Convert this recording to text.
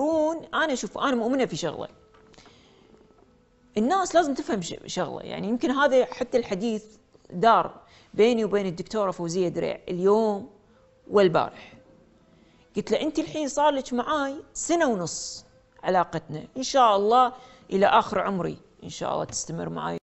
هون انا شوف انا مؤمنه في شغله الناس لازم تفهم شغله يعني يمكن هذا حتى الحديث دار بيني وبين الدكتوره فوزيه دريع اليوم والبارح قلت له انت الحين صار لك معاي سنه ونص علاقتنا ان شاء الله الى اخر عمري ان شاء الله تستمر معاي